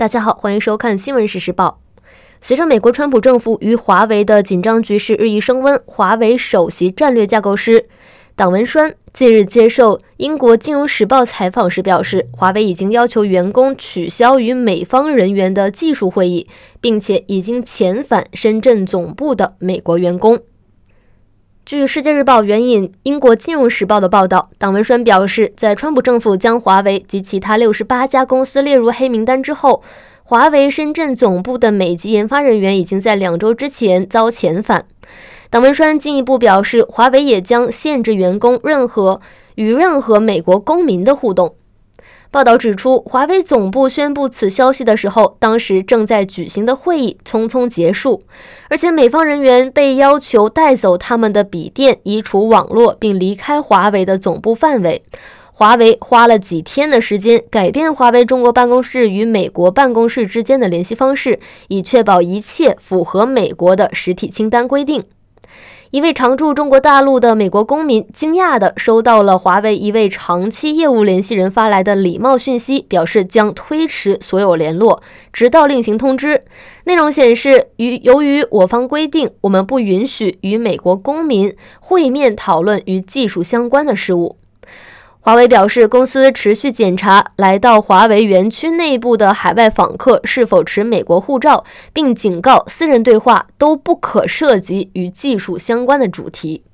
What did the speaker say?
大家好，欢迎收看《新闻时事报》。随着美国川普政府与华为的紧张局势日益升温，华为首席战略架构师党文栓近日接受英国《金融时报》采访时表示，华为已经要求员工取消与美方人员的技术会议，并且已经遣返深圳总部的美国员工。据《世界日报》援引英国《金融时报》的报道，党文栓表示，在川普政府将华为及其他68家公司列入黑名单之后，华为深圳总部的美籍研发人员已经在两周之前遭遣返。党文栓进一步表示，华为也将限制员工任何与任何美国公民的互动。报道指出，华为总部宣布此消息的时候，当时正在举行的会议匆匆结束，而且美方人员被要求带走他们的笔电、移除网络，并离开华为的总部范围。华为花了几天的时间，改变华为中国办公室与美国办公室之间的联系方式，以确保一切符合美国的实体清单规定。一位常驻中国大陆的美国公民惊讶地收到了华为一位长期业务联系人发来的礼貌讯息，表示将推迟所有联络，直到另行通知。内容显示，于由于我方规定，我们不允许与美国公民会面讨论与技术相关的事务。华为表示，公司持续检查来到华为园区内部的海外访客是否持美国护照，并警告私人对话都不可涉及与技术相关的主题。